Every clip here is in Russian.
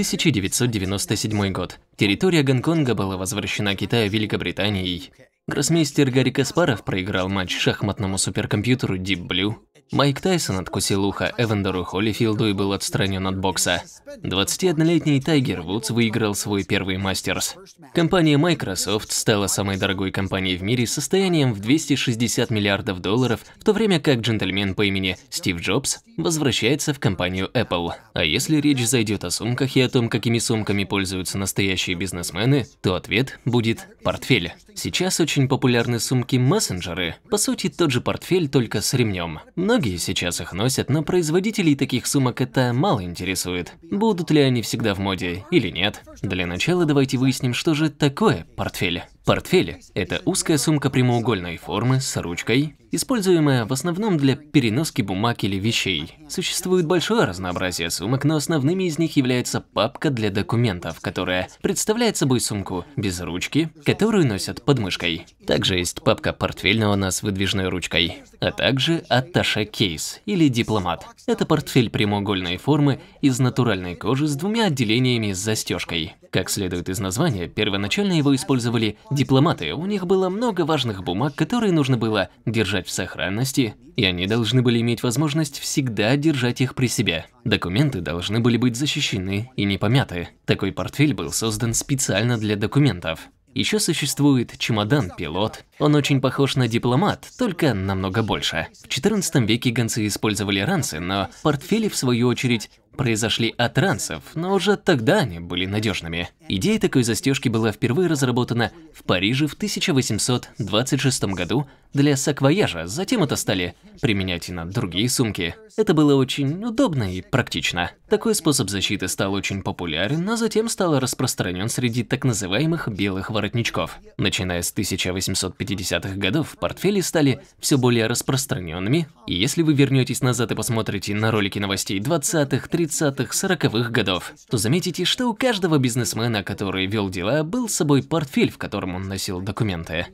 1997 год. Территория Гонконга была возвращена Китаю Великобританией. Гроссмейстер Гарри Каспаров проиграл матч шахматному суперкомпьютеру Deep Blue Майк Тайсон откусил ухо Эвандеру Холлифилду и был отстранен от бокса. 21-летний Тайгер Вудс выиграл свой первый мастерс. Компания Microsoft стала самой дорогой компанией в мире с состоянием в 260 миллиардов долларов, в то время как джентльмен по имени Стив Джобс возвращается в компанию Apple. А если речь зайдет о сумках и о том, какими сумками пользуются настоящие бизнесмены, то ответ будет портфель. Сейчас очень популярны сумки-мессенджеры, по сути тот же портфель, только с ремнем. Многие Многие сейчас их носят, но производителей таких сумок это мало интересует. Будут ли они всегда в моде или нет. Для начала давайте выясним, что же такое портфель. Портфель – это узкая сумка прямоугольной формы с ручкой, используемая в основном для переноски бумаг или вещей. Существует большое разнообразие сумок, но основными из них является папка для документов, которая представляет собой сумку без ручки, которую носят под мышкой. Также есть папка портфельного нас с выдвижной ручкой, а также атташе-кейс или дипломат. Это портфель прямоугольной формы из натуральной кожи с двумя отделениями с застежкой. Как следует из названия, первоначально его использовали Дипломаты, у них было много важных бумаг, которые нужно было держать в сохранности, и они должны были иметь возможность всегда держать их при себе. Документы должны были быть защищены и не помяты. Такой портфель был создан специально для документов. Еще существует чемодан-пилот. Он очень похож на дипломат, только намного больше. В 14 веке гонцы использовали ранцы, но портфели, в свою очередь, произошли от ранцев, но уже тогда они были надежными. Идея такой застежки была впервые разработана в Париже в 1826 году для саквояжа, затем это стали применять и на другие сумки. Это было очень удобно и практично. Такой способ защиты стал очень популярен, а затем стал распространен среди так называемых белых воротничков. Начиная с 1850-х годов портфели стали все более распространенными, и если вы вернетесь назад и посмотрите на ролики новостей 20-х, 30-х, 40-х годов, то заметите, что у каждого бизнесмена на который вел дела, был с собой портфель, в котором он носил документы.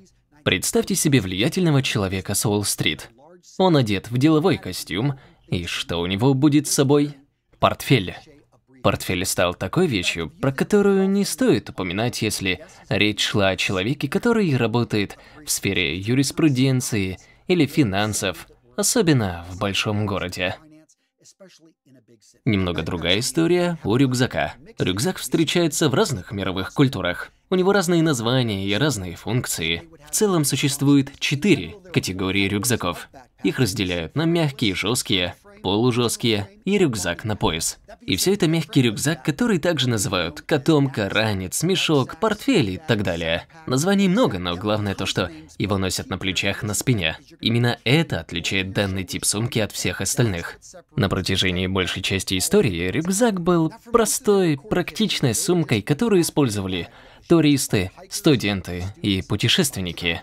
Представьте себе влиятельного человека с Уолл-стрит. Он одет в деловой костюм, и что у него будет с собой? Портфель. Портфель стал такой вещью, про которую не стоит упоминать, если речь шла о человеке, который работает в сфере юриспруденции или финансов, особенно в большом городе. Немного другая история у рюкзака. Рюкзак встречается в разных мировых культурах. У него разные названия и разные функции. В целом существует четыре категории рюкзаков. Их разделяют на мягкие, жесткие, жесткие и рюкзак на пояс. И все это мягкий рюкзак, который также называют котомка, ранец, мешок, портфель и так далее. Названий много, но главное то, что его носят на плечах, на спине. Именно это отличает данный тип сумки от всех остальных. На протяжении большей части истории рюкзак был простой, практичной сумкой, которую использовали туристы, студенты и путешественники.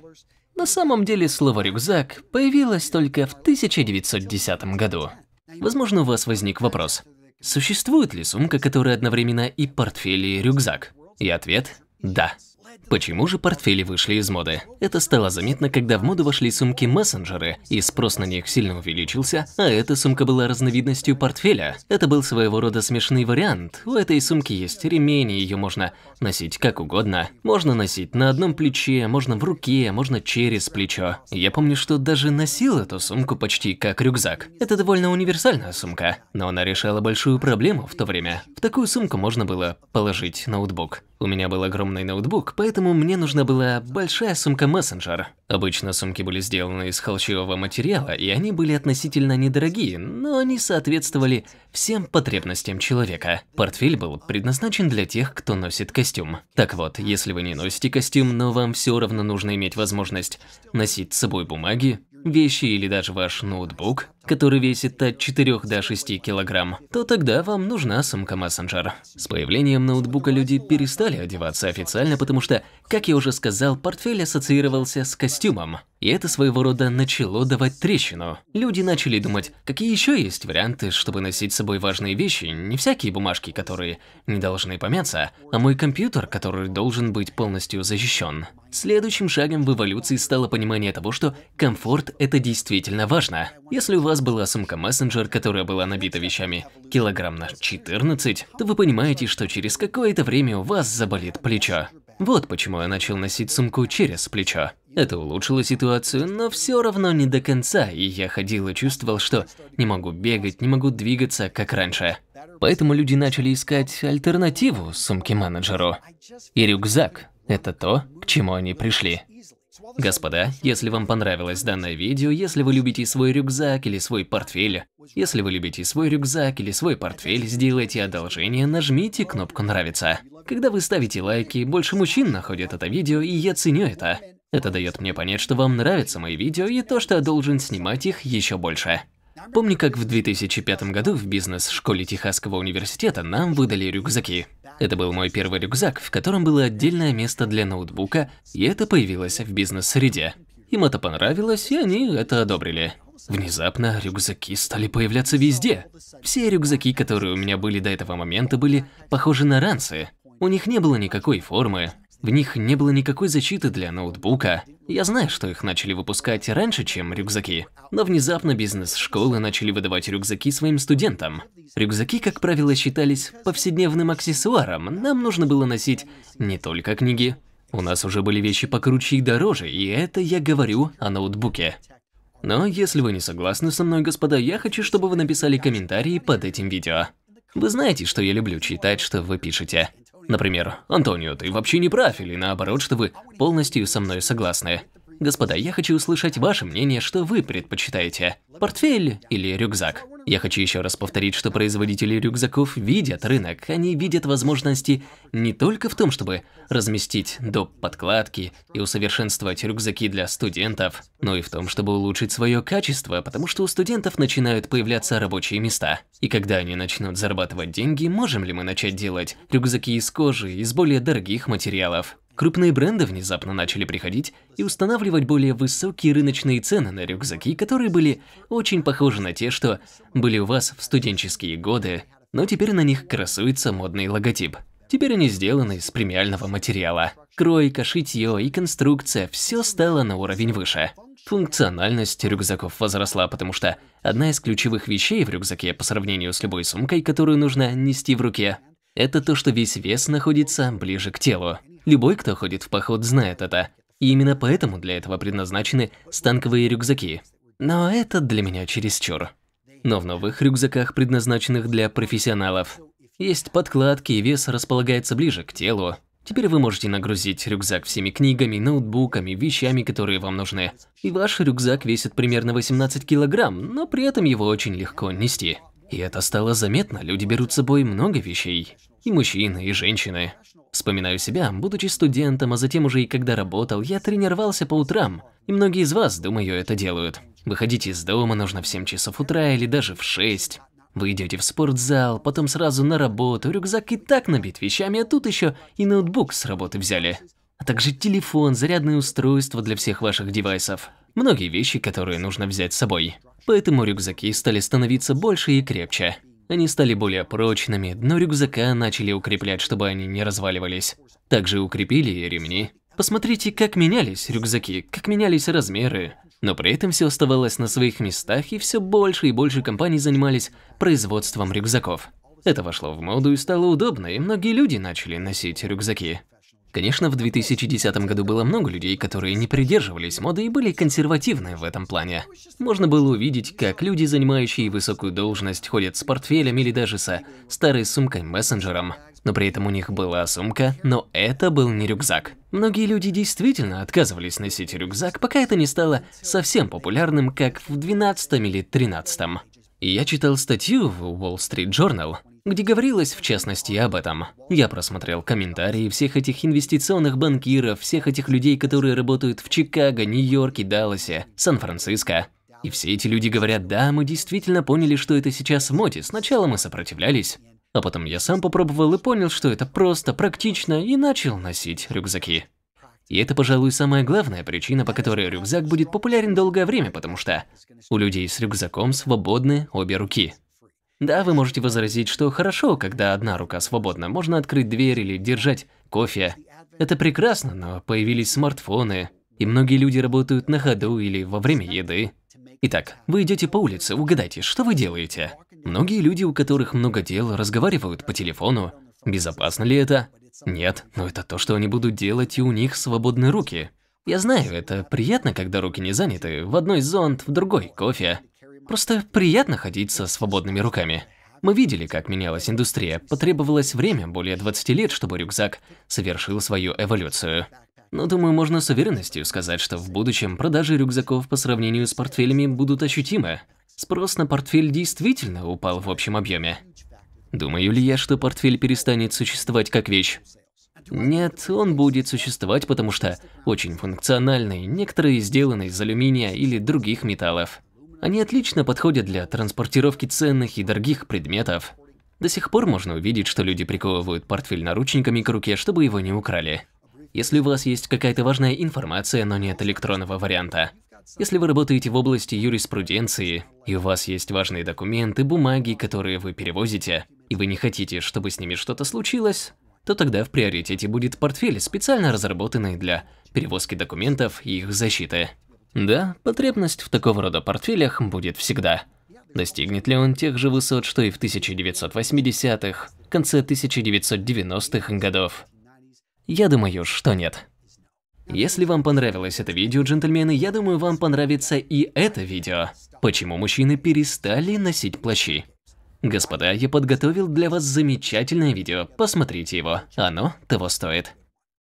На самом деле слово «рюкзак» появилось только в 1910 году. Возможно, у вас возник вопрос. Существует ли сумка, которая одновременно и портфель, и рюкзак? И ответ – да. Почему же портфели вышли из моды? Это стало заметно, когда в моду вошли сумки-мессенджеры, и спрос на них сильно увеличился, а эта сумка была разновидностью портфеля. Это был своего рода смешный вариант. У этой сумки есть ремень, ее можно носить как угодно. Можно носить на одном плече, можно в руке, можно через плечо. Я помню, что даже носил эту сумку почти как рюкзак. Это довольно универсальная сумка, но она решала большую проблему в то время. В такую сумку можно было положить ноутбук. У меня был огромный ноутбук, поэтому мне нужна была большая сумка мессенджер. Обычно сумки были сделаны из холщевого материала, и они были относительно недорогие, но они соответствовали всем потребностям человека. Портфель был предназначен для тех, кто носит костюм. Так вот, если вы не носите костюм, но вам все равно нужно иметь возможность носить с собой бумаги, вещи или даже ваш ноутбук, который весит от 4 до 6 килограмм, то тогда вам нужна сумка-мессенджер. С появлением ноутбука люди перестали одеваться официально, потому что, как я уже сказал, портфель ассоциировался с костюмом. И это своего рода начало давать трещину. Люди начали думать, какие еще есть варианты, чтобы носить с собой важные вещи, не всякие бумажки, которые не должны помяться, а мой компьютер, который должен быть полностью защищен. Следующим шагом в эволюции стало понимание того, что комфорт – это действительно важно. Если у вас вас была сумка мессенджер, которая была набита вещами килограмм на 14, то вы понимаете, что через какое-то время у вас заболит плечо. Вот почему я начал носить сумку через плечо. Это улучшило ситуацию, но все равно не до конца, и я ходил и чувствовал, что не могу бегать, не могу двигаться, как раньше. Поэтому люди начали искать альтернативу сумке-менеджеру. И рюкзак – это то, к чему они пришли. Господа, если вам понравилось данное видео, если вы любите свой рюкзак или свой портфель, если вы любите свой рюкзак или свой портфель, сделайте одолжение, нажмите кнопку «Нравится». Когда вы ставите лайки, больше мужчин находят это видео, и я ценю это. Это дает мне понять, что вам нравятся мои видео и то, что я должен снимать их еще больше. Помню, как в 2005 году в бизнес-школе Техасского университета нам выдали рюкзаки. Это был мой первый рюкзак, в котором было отдельное место для ноутбука, и это появилось в бизнес-среде. Им это понравилось, и они это одобрили. Внезапно рюкзаки стали появляться везде. Все рюкзаки, которые у меня были до этого момента, были похожи на ранцы. У них не было никакой формы, в них не было никакой защиты для ноутбука. Я знаю, что их начали выпускать раньше, чем рюкзаки, но внезапно бизнес-школы начали выдавать рюкзаки своим студентам. Рюкзаки, как правило, считались повседневным аксессуаром, нам нужно было носить не только книги. У нас уже были вещи покруче и дороже, и это я говорю о ноутбуке. Но если вы не согласны со мной, господа, я хочу, чтобы вы написали комментарии под этим видео. Вы знаете, что я люблю читать, что вы пишете. Например, «Антонио, ты вообще не прав» или наоборот, что вы полностью со мной согласны. Господа, я хочу услышать ваше мнение, что вы предпочитаете – портфель или рюкзак. Я хочу еще раз повторить, что производители рюкзаков видят рынок, они видят возможности не только в том, чтобы разместить доп. подкладки и усовершенствовать рюкзаки для студентов, но и в том, чтобы улучшить свое качество, потому что у студентов начинают появляться рабочие места. И когда они начнут зарабатывать деньги, можем ли мы начать делать рюкзаки из кожи, из более дорогих материалов? Крупные бренды внезапно начали приходить и устанавливать более высокие рыночные цены на рюкзаки, которые были очень похожи на те, что были у вас в студенческие годы, но теперь на них красуется модный логотип. Теперь они сделаны из премиального материала. Кройка, шитье и конструкция – все стало на уровень выше. Функциональность рюкзаков возросла, потому что одна из ключевых вещей в рюкзаке по сравнению с любой сумкой, которую нужно нести в руке, это то, что весь вес находится ближе к телу. Любой, кто ходит в поход, знает это. И именно поэтому для этого предназначены станковые рюкзаки. Но это для меня чересчур. Но в новых рюкзаках, предназначенных для профессионалов, есть подкладки, и вес располагается ближе к телу. Теперь вы можете нагрузить рюкзак всеми книгами, ноутбуками, вещами, которые вам нужны. И ваш рюкзак весит примерно 18 килограмм, но при этом его очень легко нести. И это стало заметно, люди берут с собой много вещей и мужчины, и женщины. Вспоминаю себя, будучи студентом, а затем уже и когда работал, я тренировался по утрам, и многие из вас, думаю, это делают. Выходить из дома нужно в 7 часов утра или даже в 6. Вы идете в спортзал, потом сразу на работу, рюкзак и так набит вещами, а тут еще и ноутбук с работы взяли. А также телефон, зарядное устройство для всех ваших девайсов. Многие вещи, которые нужно взять с собой. Поэтому рюкзаки стали становиться больше и крепче. Они стали более прочными, но рюкзака начали укреплять, чтобы они не разваливались. Также укрепили и ремни. Посмотрите, как менялись рюкзаки, как менялись размеры. Но при этом все оставалось на своих местах, и все больше и больше компаний занимались производством рюкзаков. Это вошло в моду и стало удобно, и многие люди начали носить рюкзаки. Конечно, в 2010 году было много людей, которые не придерживались моды и были консервативны в этом плане. Можно было увидеть, как люди, занимающие высокую должность, ходят с портфелем или даже со старой сумкой-мессенджером. Но при этом у них была сумка, но это был не рюкзак. Многие люди действительно отказывались носить рюкзак, пока это не стало совсем популярным, как в 12 или 13 -м. Я читал статью в Wall Street Journal, где говорилось в частности об этом. Я просмотрел комментарии всех этих инвестиционных банкиров, всех этих людей, которые работают в Чикаго, Нью-Йорке, Далласе, Сан-Франциско. И все эти люди говорят, да, мы действительно поняли, что это сейчас в моде. Сначала мы сопротивлялись, а потом я сам попробовал и понял, что это просто, практично, и начал носить рюкзаки. И это, пожалуй, самая главная причина, по которой рюкзак будет популярен долгое время, потому что у людей с рюкзаком свободны обе руки. Да, вы можете возразить, что хорошо, когда одна рука свободна, можно открыть дверь или держать кофе. Это прекрасно, но появились смартфоны, и многие люди работают на ходу или во время еды. Итак, вы идете по улице, угадайте, что вы делаете? Многие люди, у которых много дел, разговаривают по телефону. Безопасно ли это? Нет, но это то, что они будут делать, и у них свободны руки. Я знаю, это приятно, когда руки не заняты, в одной зонт, в другой кофе. Просто приятно ходить со свободными руками. Мы видели, как менялась индустрия. Потребовалось время, более 20 лет, чтобы рюкзак совершил свою эволюцию. Но думаю, можно с уверенностью сказать, что в будущем продажи рюкзаков по сравнению с портфелями будут ощутимы. Спрос на портфель действительно упал в общем объеме. Думаю ли я, что портфель перестанет существовать как вещь? Нет, он будет существовать, потому что очень функциональный, некоторые сделаны из алюминия или других металлов. Они отлично подходят для транспортировки ценных и дорогих предметов. До сих пор можно увидеть, что люди приковывают портфель наручниками к руке, чтобы его не украли. Если у вас есть какая-то важная информация, но нет электронного варианта. Если вы работаете в области юриспруденции, и у вас есть важные документы, бумаги, которые вы перевозите, и вы не хотите, чтобы с ними что-то случилось, то тогда в приоритете будет портфель, специально разработанный для перевозки документов и их защиты. Да, потребность в такого рода портфелях будет всегда. Достигнет ли он тех же высот, что и в 1980-х, конце 1990-х годов? Я думаю, что нет. Если вам понравилось это видео, джентльмены, я думаю, вам понравится и это видео. Почему мужчины перестали носить плащи? Господа, я подготовил для вас замечательное видео, посмотрите его, оно того стоит.